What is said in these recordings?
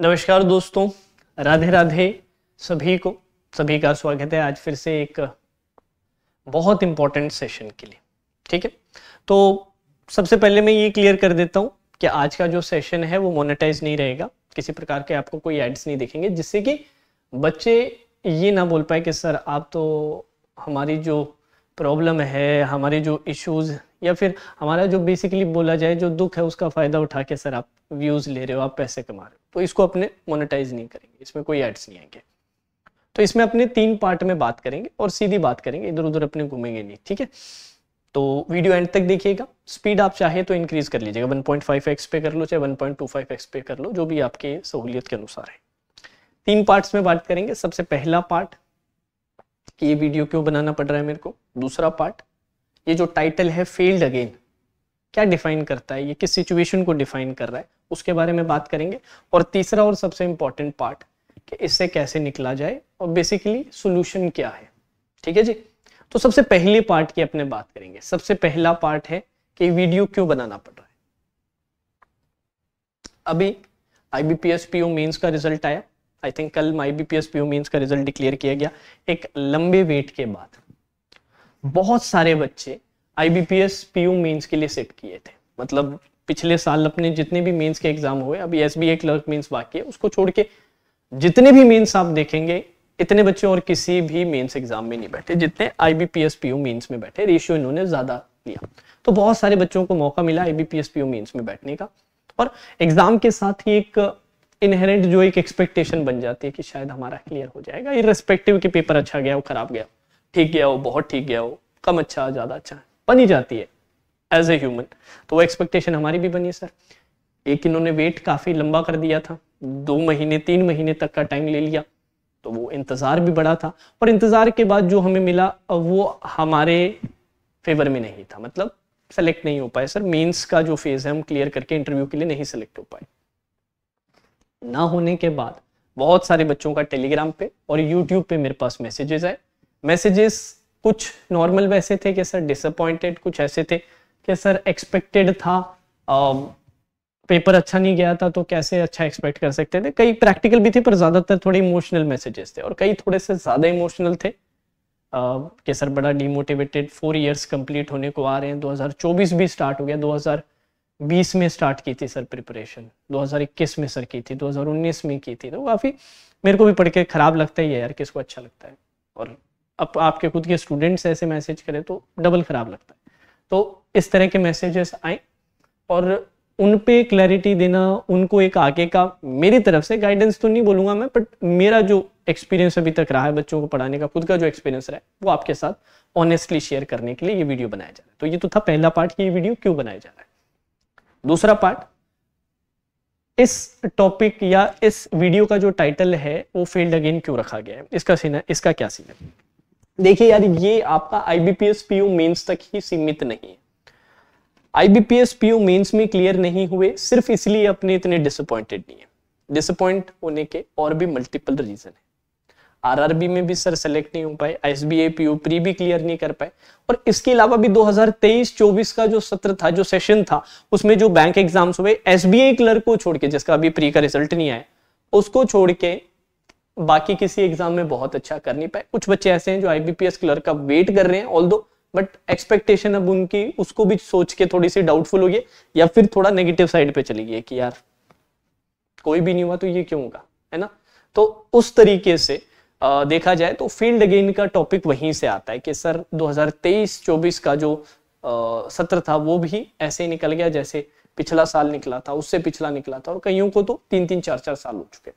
नमस्कार दोस्तों राधे राधे सभी को सभी का स्वागत है आज फिर से एक बहुत इम्पोर्टेंट सेशन के लिए ठीक है तो सबसे पहले मैं ये क्लियर कर देता हूँ कि आज का जो सेशन है वो मोनेटाइज नहीं रहेगा किसी प्रकार के आपको कोई एड्स नहीं दिखेंगे जिससे कि बच्चे ये ना बोल पाए कि सर आप तो हमारी जो प्रॉब्लम है हमारे जो इश्यूज़ या फिर हमारा जो बेसिकली बोला जाए जो दुख है उसका फ़ायदा उठा के सर आप व्यूज़ ले रहे हो आप पैसे कमा रहे हो तो इसको अपने मोनेटाइज नहीं करेंगे इसमें कोई एड्स नहीं आएंगे तो इसमें अपने तीन पार्ट में बात करेंगे और सीधी बात करेंगे इधर उधर अपने घूमेंगे नहीं ठीक है तो वीडियो एंड तक देखिएगा स्पीड आप चाहे तो इंक्रीज़ कर लीजिएगा one point five x pay कर लो चाहे one point two five x pay कर लो जो भी आपके सहूलियत के अनुसार है तीन पार्ट्स में बात करेंगे सबसे पहला पार्ट कि ये वीडियो क्यों बनाना पड़ रहा है मेरे को दूसरा पार्ट ये जो टाइटल है फेल्ड अगेन क्या डिफाइन करता है ये किस सिचुएशन को डिफाइन कर रहा है उसके बारे में बात करेंगे और तीसरा और सबसे इंपॉर्टेंट पार्ट कि इससे कैसे निकला जाए और बेसिकली सोल्यूशन क्या है ठीक है जी तो सबसे पहले पार्ट की अपने बात करेंगे सबसे पहला पार्ट है कि वीडियो क्यों बनाना पड़ रहा है अभी आईबीपीएस पीओ पी ओ का रिजल्ट आया आई थिंक कल IBPS B P S O का रिजल्ट डिक्लेयर किया गया एक लंबे वेट के बाद बहुत सारे बच्चे I B P S P U mains के लिए सेट किए थे मतलब पिछले साल अपने जितने भी मेंस के एग्जाम हुए अभी S B A clerk mains बाकी है उसको छोड़ के जितने भी मेंस आप देखेंगे इतने बच्चे और किसी भी मेन्स एग्जाम में नहीं बैठे जितने I B P S P U mains में बैठे रेशियो इन्होंने ज़्यादा लिया तो बहुत सारे बच्चों को मौका मिला I B P S P U mains में बैठने का और एग्जाम के साथ ही एक इनहेरेंट जो एक एक्सपेक्टेशन बन जाती है कि शायद हमारा क्लियर हो जाएगा इरेस्पेक्टिव कि पेपर अच्छा गया वो खराब गया ठीक गया हो बहुत ठीक गया हो कम अच्छा ज़्यादा अच्छा बनी जाती है एज ए ह्यूमन तो वो एक्सपेक्टेशन हमारी भी बनी है सर एक इन्होंने वेट काफ़ी लंबा कर दिया था दो महीने तीन महीने तक का टाइम ले लिया तो वो इंतज़ार भी बड़ा था और इंतज़ार के बाद जो हमें मिला वो हमारे फेवर में नहीं था मतलब सेलेक्ट नहीं हो पाए सर मेंस का जो फेज़ है हम क्लियर करके इंटरव्यू के लिए नहीं सेलेक्ट हो पाए ना होने के बाद बहुत सारे बच्चों का टेलीग्राम पे और यूट्यूब पे मेरे पास मैसेजेस आए मैसेजेस कुछ नॉर्मल वैसे थे कि सर डिसअपॉइंटेड कुछ ऐसे थे कि सर एक्सपेक्टेड था पेपर अच्छा नहीं गया था तो कैसे अच्छा एक्सपेक्ट कर सकते थे कई प्रैक्टिकल भी थे पर ज़्यादातर थोड़े इमोशनल मैसेजेस थे और कई थोड़े से ज़्यादा इमोशनल थे कि सर बड़ा डीमोटिवेटेड फोर इयर्स कंप्लीट होने को आ रहे हैं 2024 भी स्टार्ट हो गया 2020 में स्टार्ट की थी सर प्रिपरेशन 2021 में सर की थी 2019 में की थी तो काफ़ी मेरे को भी पढ़ के ख़राब लगता ही है यार किसको अच्छा लगता है और अब आपके खुद के स्टूडेंट्स ऐसे मैसेज करें तो डबल ख़राब लगता है तो इस तरह के मैसेजेस आए और उन पे क्लैरिटी देना उनको एक आगे का मेरी तरफ से गाइडेंस तो नहीं बोलूंगा मैं बट मेरा जो एक्सपीरियंस अभी तक रहा है बच्चों को पढ़ाने का खुद का जो एक्सपीरियंस रहा है वो आपके साथ ऑनेस्टली शेयर करने के लिए ये वीडियो बनाया जा रहा है तो ये तो था पहला पार्ट कि ये वीडियो क्यों बनाया जा रहा है दूसरा पार्ट इस टॉपिक या इस वीडियो का जो टाइटल है वो फेल्ड अगेन क्यों रखा गया है इसका सीन इसका क्या सीन है देखिए यार ये आपका आईबीपीएस पीयू मेंस तक ही सीमित नहीं है आईबीपीएस पीयू मेंस में क्लियर नहीं हुए सिर्फ इसलिए अपने इतने डिसअपॉइंटेड नहीं है डिसअपॉइंट होने के और भी मल्टीपल रीजन है आरआरबी में भी सर सेलेक्ट नहीं हो पाए एसबीए पीयू प्री भी क्लियर नहीं कर पाए और इसके अलावा भी 2023-24 का जो सत्र था जो सेशन था उसमें जो बैंक एग्जाम्स हुए एसबीए क्लर्क को छोड़ के जिसका अभी प्री का रिजल्ट नहीं आया उसको छोड़ के बाकी किसी एग्जाम में बहुत अच्छा कर नहीं पाए कुछ बच्चे ऐसे हैं जो आईबीपीएस क्लर्क का वेट कर रहे हैं ऑल बट एक्सपेक्टेशन अब उनकी उसको भी सोच के थोड़ी सी डाउटफुल होगी या फिर थोड़ा नेगेटिव साइड पे चली गई कि यार कोई भी नहीं हुआ तो ये क्यों होगा है ना तो उस तरीके से आ, देखा जाए तो फील्ड अगेन का टॉपिक वहीं से आता है कि सर 2023-24 का जो आ, सत्र था वो भी ऐसे ही निकल गया जैसे पिछला साल निकला था उससे पिछला निकला था और कईयों को तो तीन तीन चार चार साल हो चुके हैं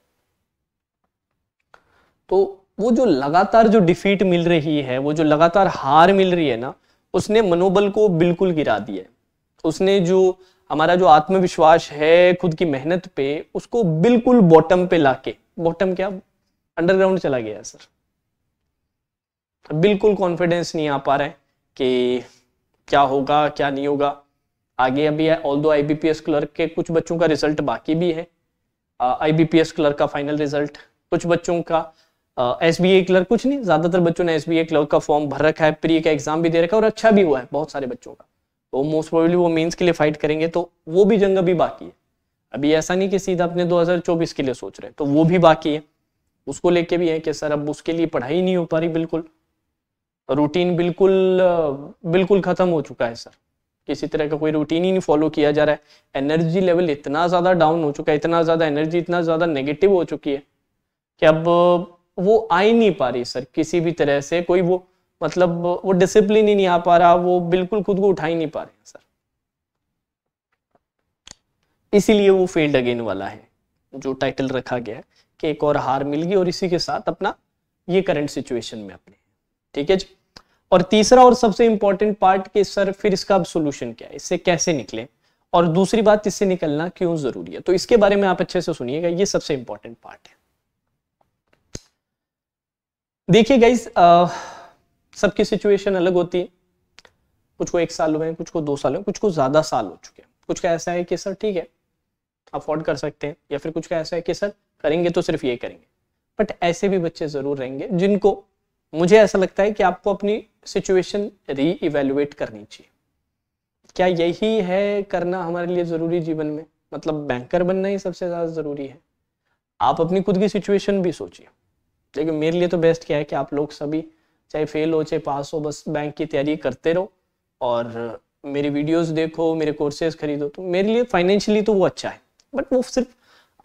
तो वो जो लगातार जो डिफीट मिल रही है वो जो लगातार हार मिल रही है ना उसने मनोबल को बिल्कुल गिरा दिया है उसने जो हमारा जो आत्मविश्वास है खुद की मेहनत पे उसको बिल्कुल बॉटम पे लाके बॉटम क्या अंडरग्राउंड चला गया है सर बिल्कुल कॉन्फिडेंस नहीं आ पा रहे कि क्या होगा क्या नहीं होगा आगे अभी है ऑल दो आई क्लर्क के कुछ बच्चों का रिजल्ट बाकी भी है आई बी क्लर्क का फाइनल रिजल्ट कुछ बच्चों का एस बी ए क्लर्क कुछ नहीं ज्यादातर बच्चों ने एस बी ए क्लर्क का फॉर्म भर रखा है प्री का एग्जाम भी दे रखा है और अच्छा भी हुआ है बहुत सारे बच्चों का तो मोस्ट प्रोबेबली वो मेन्स के लिए फाइट करेंगे तो वो भी जंग अभी बाकी है अभी ऐसा नहीं कि सीधा अपने 2024 के लिए सोच रहे हैं तो वो भी बाकी है उसको लेके भी है कि सर अब उसके लिए पढ़ाई नहीं हो पा रही बिल्कुल रूटीन तो बिल्कुल बिल्कुल खत्म हो चुका है सर किसी तरह का कोई रूटीन ही नहीं फॉलो किया जा रहा है एनर्जी लेवल इतना ज्यादा डाउन हो चुका है इतना ज्यादा एनर्जी इतना ज्यादा नेगेटिव हो चुकी है कि अब वो आ ही नहीं पा रही सर किसी भी तरह से कोई वो मतलब वो डिसिप्लिन ही नहीं आ पा रहा वो बिल्कुल खुद को उठा ही नहीं पा रहे सर इसीलिए वो फेल्ड अगेन वाला है जो टाइटल रखा गया है कि एक और हार मिल गई और इसी के साथ अपना ये करंट सिचुएशन में अपने ठीक है जी और तीसरा और सबसे इंपॉर्टेंट पार्ट कि सर फिर इसका अब सोल्यूशन क्या है इससे कैसे निकले और दूसरी बात इससे निकलना क्यों जरूरी है तो इसके बारे में आप अच्छे से सुनिएगा ये सबसे इंपॉर्टेंट पार्ट है देखिए गाइज सबकी सिचुएशन अलग होती है कुछ को एक साल हुए कुछ को दो साल हुए कुछ को ज़्यादा साल हो चुके हैं कुछ का ऐसा है कि सर ठीक है अफोर्ड कर सकते हैं या फिर कुछ का ऐसा है कि सर करेंगे तो सिर्फ ये करेंगे बट ऐसे भी बच्चे ज़रूर रहेंगे जिनको मुझे ऐसा लगता है कि आपको अपनी सिचुएशन री इवेलुएट करनी चाहिए क्या यही है करना हमारे लिए ज़रूरी जीवन में मतलब बैंकर बनना ही सबसे ज़्यादा ज़रूरी है आप अपनी खुद की सिचुएशन भी सोचिए लेकिन मेरे लिए तो बेस्ट क्या है कि आप लोग सभी चाहे फेल हो चाहे पास हो बस बैंक की तैयारी करते रहो और मेरी वीडियोस देखो मेरे कोर्सेज खरीदो तो मेरे लिए फाइनेंशियली तो वो अच्छा है बट वो सिर्फ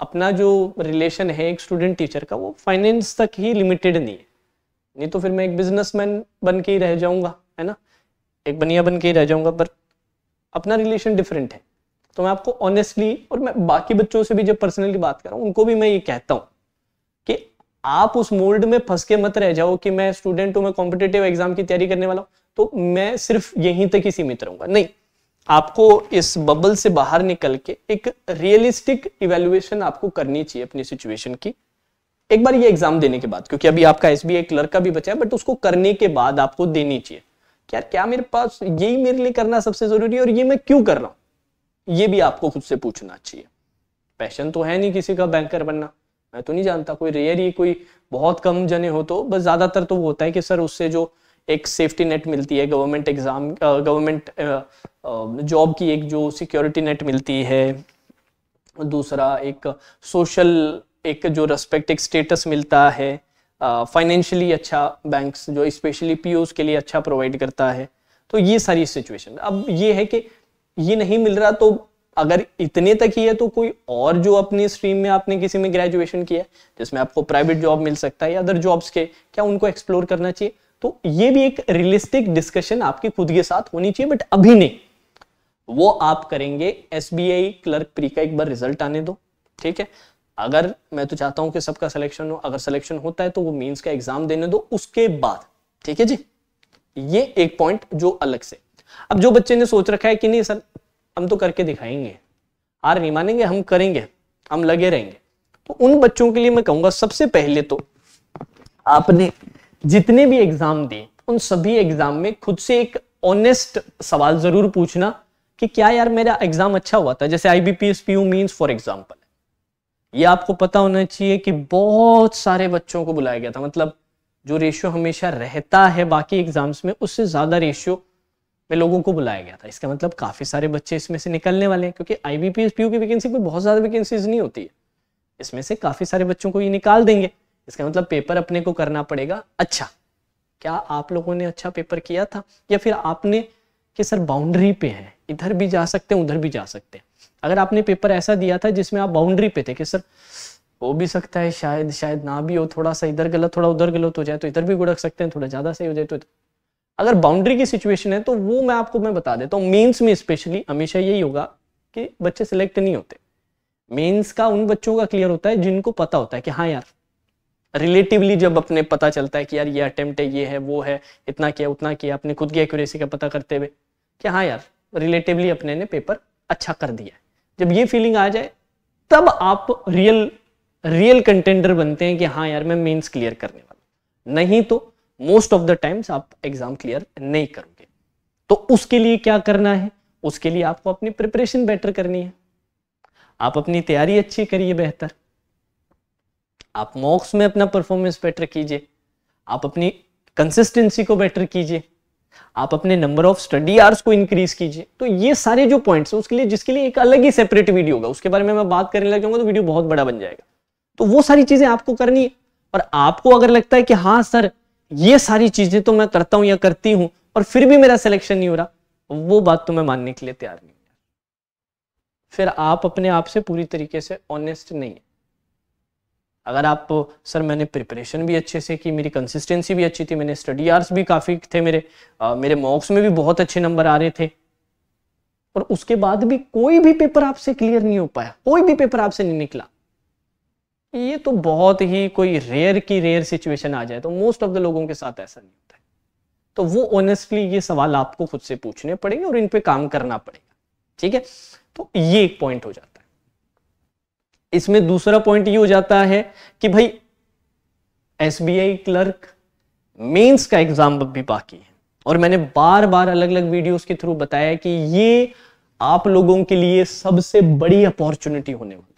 अपना जो रिलेशन है एक स्टूडेंट टीचर का वो फाइनेंस तक ही लिमिटेड नहीं है नहीं तो फिर मैं एक बिजनेसमैन बन के ही रह जाऊंगा है ना एक बनिया बन के ही रह जाऊंगा पर अपना रिलेशन डिफरेंट है तो मैं आपको ऑनेस्टली और मैं बाकी बच्चों से भी जब पर्सनली बात कर रहा हूँ उनको भी मैं ये कहता हूँ आप उस मोल्ड में फंस के मत रह जाओ कि मैं स्टूडेंट हूं मैं कॉम्पिटेटिव एग्जाम की तैयारी करने वाला हूं तो मैं सिर्फ यहीं तक ही सीमित रहूंगा नहीं आपको इस बबल से बाहर निकल के एक रियलिस्टिक इवेल्युएशन आपको करनी चाहिए अपनी सिचुएशन की एक बार ये एग्जाम देने के बाद क्योंकि अभी आपका एस बी क्लर्क का भी बचा है बट उसको करने के बाद आपको देनी चाहिए यार क्या, क्या मेरे पास यही मेरे लिए करना सबसे जरूरी है और ये मैं क्यों कर रहा हूं ये भी आपको खुद से पूछना चाहिए पैशन तो है नहीं किसी का बैंकर बनना मैं तो नहीं जानता कोई रेयर ही कोई बहुत कम जने हो तो बस ज़्यादातर तो वो होता है कि सर उससे जो एक सेफ्टी नेट मिलती है गवर्नमेंट एग्ज़ाम गवर्नमेंट जॉब की एक जो सिक्योरिटी नेट मिलती है दूसरा एक सोशल एक जो रेस्पेक्ट एक स्टेटस मिलता है फाइनेंशियली अच्छा बैंक्स जो स्पेशली पी के लिए अच्छा प्रोवाइड करता है तो ये सारी सिचुएशन अब ये है कि ये नहीं मिल रहा तो अगर इतने तक ही है तो कोई और जो अपनी स्ट्रीम में आपने किसी में ग्रेजुएशन किया है जिसमें आपको प्राइवेट जॉब मिल सकता है या अदर जॉब्स के क्या उनको एक्सप्लोर करना चाहिए तो ये भी एक रियलिस्टिक डिस्कशन आपकी खुद के साथ होनी चाहिए बट अभी नहीं वो आप करेंगे एस क्लर्क प्री का एक बार रिजल्ट आने दो ठीक है अगर मैं तो चाहता हूं कि सबका सिलेक्शन हो अगर सिलेक्शन होता है तो वो मीन्स का एग्जाम देने दो उसके बाद ठीक है जी ये एक पॉइंट जो अलग से अब जो बच्चे ने सोच रखा है कि नहीं सर हम तो करके दिखाएंगे हार नहीं मानेंगे हम करेंगे हम लगे रहेंगे तो उन बच्चों के लिए मैं कहूंगा सबसे पहले तो आपने जितने भी एग्जाम दिए उन सभी एग्जाम में खुद से एक ऑनेस्ट सवाल जरूर पूछना कि क्या यार मेरा एग्जाम अच्छा हुआ था जैसे IBPS PU mains for example ये आपको पता होना चाहिए कि बहुत सारे बच्चों को बुलाया गया था मतलब जो रेशियो हमेशा रहता है बाकी एग्जाम्स में उससे ज्यादा रेशियो में लोगों को बुलाया गया था इसका मतलब काफ़ी सारे बच्चे इसमें से निकलने वाले हैं क्योंकि आई बी पी की वैकेंसी कोई बहुत ज़्यादा वैकेंसीज नहीं होती है इसमें से काफ़ी सारे बच्चों को ये निकाल देंगे इसका मतलब पेपर अपने को करना पड़ेगा अच्छा क्या आप लोगों ने अच्छा पेपर किया था या फिर आपने कि सर बाउंड्री पे है इधर भी जा सकते हैं उधर भी जा सकते हैं अगर आपने पेपर ऐसा दिया था जिसमें आप बाउंड्री पे थे कि सर हो भी सकता है शायद शायद ना भी हो थोड़ा सा इधर गलत थोड़ा उधर गलत हो जाए तो इधर भी गुड़क सकते हैं थोड़ा ज़्यादा सही हो जाए तो अगर बाउंड्री की सिचुएशन है तो वो मैं आपको मैं बता देता हूँ मेन्स में स्पेशली हमेशा यही होगा कि बच्चे सिलेक्ट नहीं होते मेन्स का उन बच्चों का क्लियर होता है जिनको पता होता है कि हाँ यार रिलेटिवली जब अपने पता चलता है कि यार ये अटेम्प्ट है ये है वो है इतना किया उतना किया अपने खुद की एक्यूरेसी का पता करते हुए कि हाँ यार रिलेटिवली अपने ने पेपर अच्छा कर दिया जब ये फीलिंग आ जाए तब आप रियल रियल कंटेंडर बनते हैं कि हाँ यार मैं मेंस क्लियर करने वाला नहीं तो मोस्ट ऑफ द टाइम्स आप एग्जाम क्लियर नहीं करोगे तो उसके लिए क्या करना है उसके लिए आपको अपनी प्रिपरेशन बेटर करनी है आप अपनी तैयारी अच्छी करिए बेहतर आप मॉक्स में अपना परफॉर्मेंस बेटर कीजिए आप अपनी कंसिस्टेंसी को बेटर कीजिए आप अपने नंबर ऑफ स्टडी आर्स को इंक्रीज कीजिए तो ये सारे जो पॉइंट्स हैं उसके लिए जिसके लिए एक अलग ही सेपरेट वीडियो होगा उसके बारे में मैं बात करने लग जाऊंगा तो वीडियो बहुत बड़ा बन जाएगा तो वो सारी चीजें आपको करनी है और आपको अगर लगता है कि हाँ सर ये सारी चीजें तो मैं करता हूं या करती हूं और फिर भी मेरा सिलेक्शन नहीं हो रहा वो बात तो मैं मानने के लिए तैयार नहीं फिर आप अपने आप से पूरी तरीके से ऑनेस्ट नहीं है अगर आप सर मैंने प्रिपरेशन भी अच्छे से की मेरी कंसिस्टेंसी भी अच्छी थी मैंने स्टडी आर्स भी काफ़ी थे मेरे आ, मेरे मॉक्स में भी बहुत अच्छे नंबर आ रहे थे और उसके बाद भी कोई भी पेपर आपसे क्लियर नहीं हो पाया कोई भी पेपर आपसे नहीं निकला ये तो बहुत ही कोई रेयर की रेयर सिचुएशन आ जाए तो मोस्ट ऑफ द लोगों के साथ ऐसा नहीं होता है तो वो ऑनेस्टली ये सवाल आपको खुद से पूछने पड़ेंगे और इन पे काम करना पड़ेगा ठीक है तो ये एक पॉइंट हो जाता है इसमें दूसरा पॉइंट ये हो जाता है कि भाई एस क्लर्क मेंस का एग्जाम भी बाकी है और मैंने बार बार अलग अलग वीडियोस के थ्रू बताया कि ये आप लोगों के लिए सबसे बड़ी अपॉर्चुनिटी होने वाली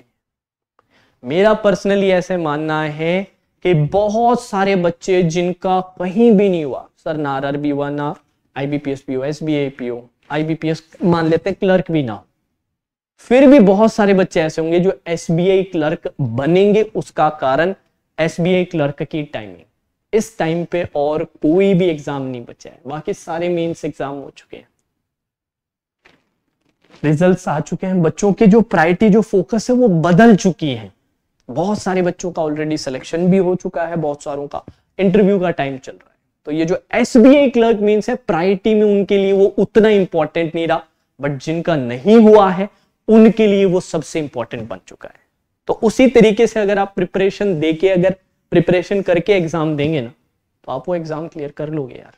मेरा पर्सनली ऐसे मानना है कि बहुत सारे बच्चे जिनका कहीं भी नहीं हुआ सर ना आर भी हुआ ना I B P S P हो एस बी ए पी हो आई बी पी एस मान लेते हैं क्लर्क भी ना फिर भी बहुत सारे बच्चे ऐसे होंगे जो एस बी आई क्लर्क बनेंगे उसका कारण एस बी आई क्लर्क की टाइमिंग इस टाइम पे और कोई भी एग्जाम नहीं बचा है बाकी सारे मेंस एग्जाम हो चुके हैं रिजल्ट्स आ चुके हैं बच्चों के जो प्रायोरिटी जो फोकस है वो बदल चुकी है बहुत सारे बच्चों का ऑलरेडी सिलेक्शन भी हो चुका है बहुत सारों का इंटरव्यू का टाइम चल रहा है तो ये जो S B I clerk mains है प्रायोरिटी में उनके लिए वो उतना इंपॉर्टेंट नहीं रहा बट जिनका नहीं हुआ है उनके लिए वो सबसे इंपॉर्टेंट बन चुका है तो उसी तरीके से अगर आप प्रिपरेशन देके अगर प्रिपरेशन करके एग्जाम देंगे ना तो आप वो एग्जाम क्लियर कर लोगे यार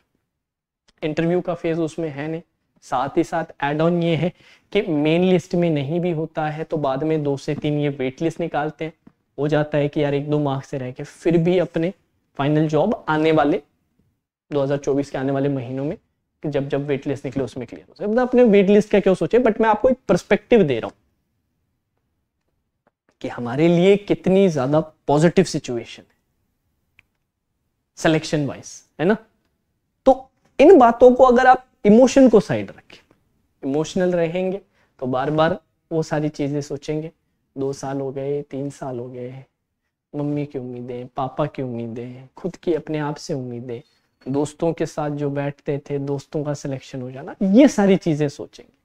इंटरव्यू का फेज उसमें है नहीं साथ ही साथ एड ऑन ये है कि मेन लिस्ट में नहीं भी होता है तो बाद में दो से तीन ये वेट लिस्ट निकालते हैं हो जाता है कि यार एक दो मार्क्स से रह के फिर भी अपने फाइनल जॉब आने वाले 2024 के आने वाले महीनों में कि जब जब वेट लिस्ट निकले उसमें क्लियर हो सकता मतलब अपने वेट लिस्ट का क्यों सोचे बट मैं आपको एक परस्पेक्टिव दे रहा हूँ कि हमारे लिए कितनी ज्यादा पॉजिटिव सिचुएशन है सिलेक्शन वाइज है ना तो इन बातों को अगर आप इमोशन को साइड रखें इमोशनल रहेंगे तो बार बार वो सारी चीजें सोचेंगे दो साल हो गए तीन साल हो गए मम्मी की उम्मीदें पापा की उम्मीदें खुद की अपने आप से उम्मीदें दोस्तों के साथ जो बैठते थे दोस्तों का सिलेक्शन हो जाना ये सारी चीजें सोचेंगे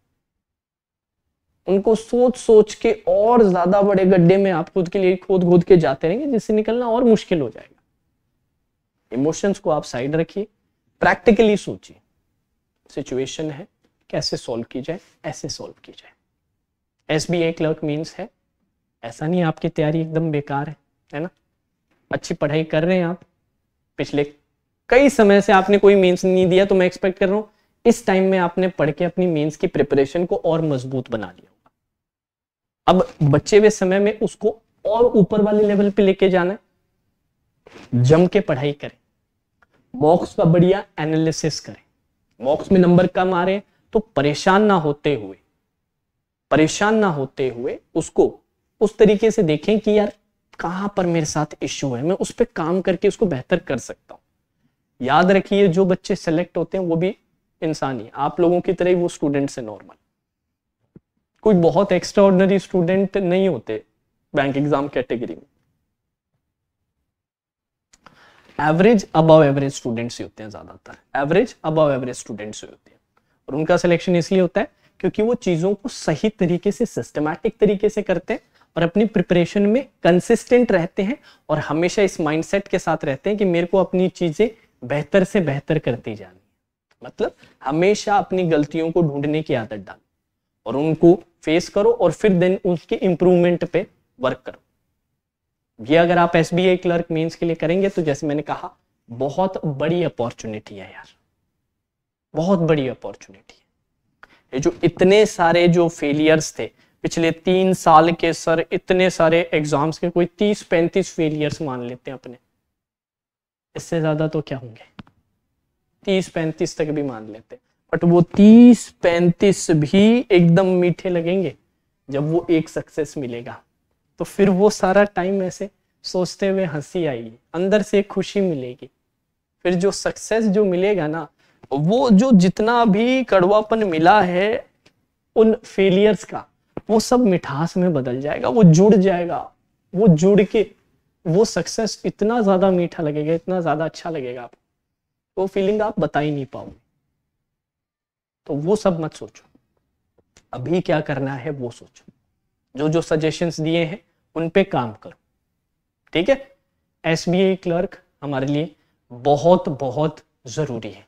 उनको सोच सोच के और ज्यादा बड़े गड्ढे में आप खुद के लिए खोद खोद के जाते रहेंगे जिससे निकलना और मुश्किल हो जाएगा इमोशंस को आप साइड रखिए प्रैक्टिकली सोचिए सिचुएशन है कैसे सॉल्व की जाए ऐसे सॉल्व की जाए S B A clerk mains है ऐसा नहीं आपकी तैयारी एकदम बेकार है है ना अच्छी पढ़ाई कर रहे हैं आप पिछले कई समय से आपने कोई मेंस नहीं दिया तो मैं एक्सपेक्ट कर रहा हूं इस टाइम में आपने पढ़ के अपनी मेंस की प्रिपरेशन को और मजबूत बना लिया होगा अब बच्चे हुए समय में उसको और ऊपर वाले लेवल पे लेके जाना है जम के पढ़ाई करें मॉक्स का बढ़िया एनालिसिस करें मॉक्स में नंबर कम आ रहे हैं तो परेशान ना होते हुए परेशान ना होते हुए उसको उस तरीके से देखें कि यार कहां पर मेरे साथ इश्यू है मैं उस पर काम करके उसको बेहतर कर सकता हूँ याद रखिए जो बच्चे सेलेक्ट होते हैं वो भी इंसान ही आप लोगों की तरह ही वो स्टूडेंट से नॉर्मल कोई बहुत एक्स्ट्रा स्टूडेंट नहीं होते बैंक एग्जाम कैटेगरी में एवरेज अबव एवरेज स्टूडेंट्स ही होते हैं ज्यादातर एवरेज अबव एवरेज स्टूडेंट्स ही होते हैं और उनका सिलेक्शन इसलिए होता है क्योंकि वो चीजों को सही तरीके से सिस्टमैटिक तरीके से करते हैं और अपनी प्रिपरेशन में कंसिस्टेंट रहते हैं और हमेशा इस माइंडसेट के साथ रहते हैं कि मेरे को अपनी चीज़ें बेहतर से बेहतर करती जानी मतलब हमेशा अपनी गलतियों को ढूंढने की आदत डालो और उनको फेस करो और फिर देन उसके इम्प्रूवमेंट पे वर्क करो ये अगर आप एस बी क्लर्क मेन्स के लिए करेंगे तो जैसे मैंने कहा बहुत बड़ी अपॉर्चुनिटी है यार बहुत बड़ी अपॉर्चुनिटी है ये जो इतने सारे जो फेलियर्स थे पिछले तीन साल के सर इतने सारे एग्जाम्स के कोई तीस पैंतीस फेलियर्स मान लेते हैं अपने इससे ज्यादा तो क्या होंगे तीस पैंतीस तक भी मान लेते हैं बट वो तीस पैंतीस भी एकदम मीठे लगेंगे जब वो एक सक्सेस मिलेगा तो फिर वो सारा टाइम ऐसे सोचते हुए हंसी आएगी अंदर से खुशी मिलेगी फिर जो सक्सेस जो मिलेगा ना वो जो जितना भी कड़वापन मिला है उन फेलियर्स का वो सब मिठास में बदल जाएगा वो जुड़ जाएगा वो जुड़ के वो सक्सेस इतना ज़्यादा मीठा लगेगा इतना ज़्यादा अच्छा लगेगा आपको वो तो फीलिंग आप बता ही नहीं पाओगे तो वो सब मत सोचो अभी क्या करना है वो सोचो जो जो सजेशन दिए हैं उन पे काम करो ठीक है एस बी आई क्लर्क हमारे लिए बहुत बहुत ज़रूरी है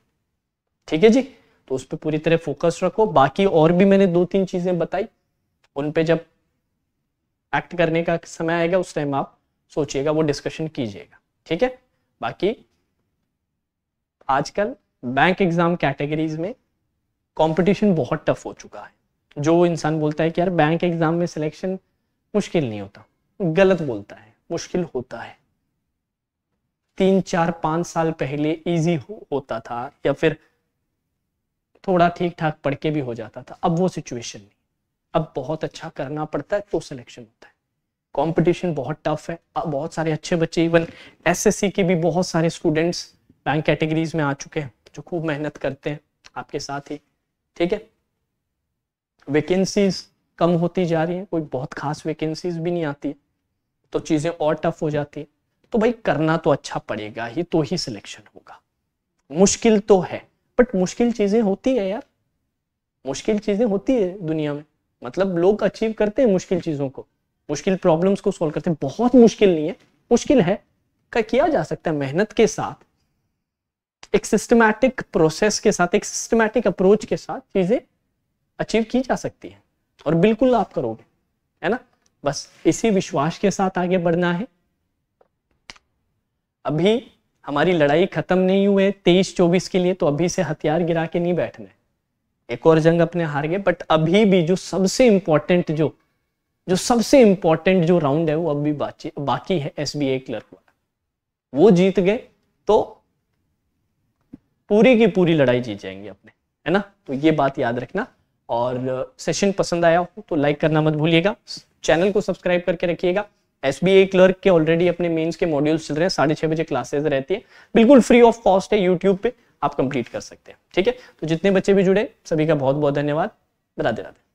ठीक है जी तो उस पर पूरी तरह फोकस रखो बाकी और भी मैंने दो तीन चीज़ें बताई उन पे जब एक्ट करने का समय आएगा उस टाइम आप सोचिएगा वो डिस्कशन कीजिएगा ठीक है बाकी आजकल बैंक एग्जाम कैटेगरीज में कंपटीशन बहुत टफ हो चुका है जो इंसान बोलता है कि यार बैंक एग्जाम में सिलेक्शन मुश्किल नहीं होता गलत बोलता है मुश्किल होता है तीन चार पांच साल पहले इजी हो, होता था या फिर थोड़ा ठीक ठाक पढ़ के भी हो जाता था अब वो सिचुएशन नहीं अब बहुत अच्छा करना पड़ता है तो सिलेक्शन होता है कंपटीशन बहुत टफ है अब बहुत सारे अच्छे बच्चे इवन एसएससी के भी बहुत सारे स्टूडेंट्स बैंक कैटेगरीज में आ चुके हैं जो खूब मेहनत करते हैं आपके साथ ही ठीक है वैकेंसीज कम होती जा रही है कोई बहुत खास वैकेंसीज भी नहीं आती तो चीज़ें और टफ हो जाती है तो भाई करना तो अच्छा पड़ेगा ही तो ही सिलेक्शन होगा मुश्किल तो है बट मुश्किल चीज़ें होती है यार मुश्किल चीज़ें होती है दुनिया में मतलब लोग अचीव करते हैं मुश्किल चीज़ों को मुश्किल प्रॉब्लम्स को सॉल्व करते हैं बहुत मुश्किल नहीं है मुश्किल है का किया जा सकता है मेहनत के साथ एक सिस्टमैटिक प्रोसेस के साथ एक सिस्टमैटिक अप्रोच के साथ चीज़ें अचीव की जा सकती है और बिल्कुल आप करोगे है ना बस इसी विश्वास के साथ आगे बढ़ना है अभी हमारी लड़ाई खत्म नहीं हुई है तेईस चौबीस के लिए तो अभी से हथियार गिरा के नहीं बैठना है एक और जंग अपने हार गए बट अभी भी जो सबसे इंपॉर्टेंट जो जो सबसे इंपॉर्टेंट जो राउंड है वो अभी बाकी बाकी है एस बी आई क्लर्क वो जीत गए तो पूरी की पूरी लड़ाई जीत जाएंगे अपने है ना तो ये बात याद रखना और सेशन पसंद आया हो तो लाइक करना मत भूलिएगा चैनल को सब्सक्राइब करके रखिएगा एस बी क्लर्क के ऑलरेडी अपने मेंस के मॉड्यूल्स चल रहे हैं साढ़े छह बजे क्लासेज रहती है बिल्कुल फ्री ऑफ कॉस्ट है यूट्यूब पे आप कंप्लीट कर सकते हैं ठीक है तो जितने बच्चे भी जुड़े सभी का बहुत बहुत धन्यवाद राधे राधे